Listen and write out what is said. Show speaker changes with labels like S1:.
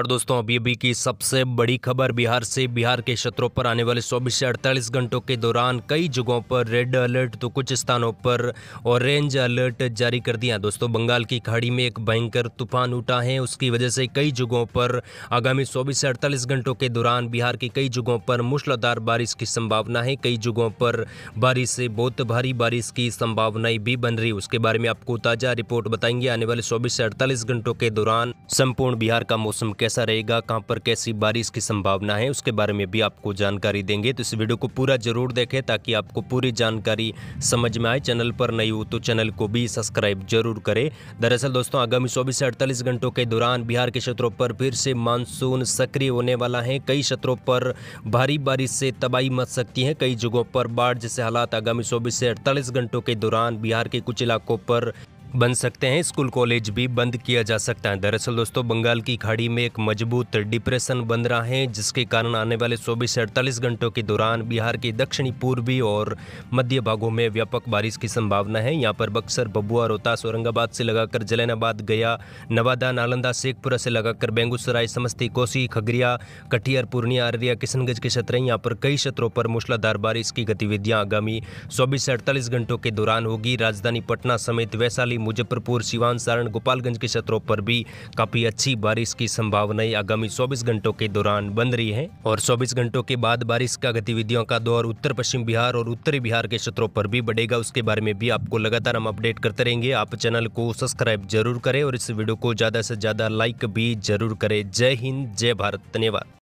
S1: और दोस्तों अभी अभी की सबसे बड़ी खबर बिहार से बिहार के क्षेत्रों पर आने वाले चौबीस से अड़तालीस घंटों के दौरान कई जगहों पर रेड अलर्ट तो कुछ स्थानों पर ऑरेंज अलर्ट जारी कर दिया दोस्तों बंगाल की खाड़ी में एक भयंकर तूफान उठा है उसकी वजह से कई जगहों पर आगामी चौबीस से अड़तालीस घंटों के दौरान बिहार की कई जगहों पर मूसलाधार बारिश की संभावना है कई जगहों पर बारिश से बहुत भारी बारिश की संभावनाएं भी बन रही उसके बारे में आपको ताज़ा रिपोर्ट बताएंगे आने वाले चौबीस से अड़तालीस घंटों के दौरान संपूर्ण बिहार का मौसम कैसे कैसा रहेगा कहाँ पर कैसी बारिश की संभावना है उसके बारे में भी आपको जानकारी देंगे तो इस वीडियो को पूरा जरूर देखें ताकि आपको पूरी जानकारी समझ में आए चैनल पर नहीं हो तो चैनल को भी सब्सक्राइब जरूर करें दरअसल दोस्तों आगामी चौबीस से अड़तालीस घंटों के दौरान बिहार के क्षेत्रों पर फिर से मानसून सक्रिय होने वाला है कई क्षेत्रों पर भारी बारिश से तबाही मच सकती है कई जगहों पर बाढ़ जैसे हालात आगामी चौबीस से अड़तालीस घंटों के दौरान बिहार के कुछ इलाकों पर बन सकते हैं स्कूल कॉलेज भी बंद किया जा सकता है दरअसल दोस्तों बंगाल की खाड़ी में एक मजबूत डिप्रेशन बन रहा है जिसके कारण आने वाले चौबीस से अड़तालीस घंटों के दौरान बिहार के दक्षिणी पूर्वी और मध्य भागों में व्यापक बारिश की संभावना है यहाँ पर बक्सर बबुआ रोहतास औरंगाबाद से लगाकर जलैनाबाद गया नवादा नालंदा शेखपुरा से लगाकर बेगूसराय समस्ती कोसी खगड़िया कटिहार पूर्णिया अररिया किशनगंज के क्षेत्र हैं यहाँ पर कई क्षेत्रों पर मूसलाधार बारिश की गतिविधियाँ आगामी चौबीस से अड़तालीस घंटों के दौरान होगी राजधानी पटना समेत वैशाली बदायूं मुजफ्फरपुर सिवान सारण गोपालगंज के क्षेत्रों पर भी काफ़ी अच्छी बारिश की संभावनाएं आगामी 24 घंटों के दौरान बन रही है और चौबीस घंटों के बाद बारिश का गतिविधियों का दौर उत्तर पश्चिम बिहार और उत्तरी बिहार के क्षेत्रों पर भी बढ़ेगा उसके बारे में भी आपको लगातार हम अपडेट करते रहेंगे आप चैनल को सब्सक्राइब जरूर करें और इस वीडियो को ज़्यादा से ज़्यादा लाइक भी जरूर करें जय हिंद जय भारत धन्यवाद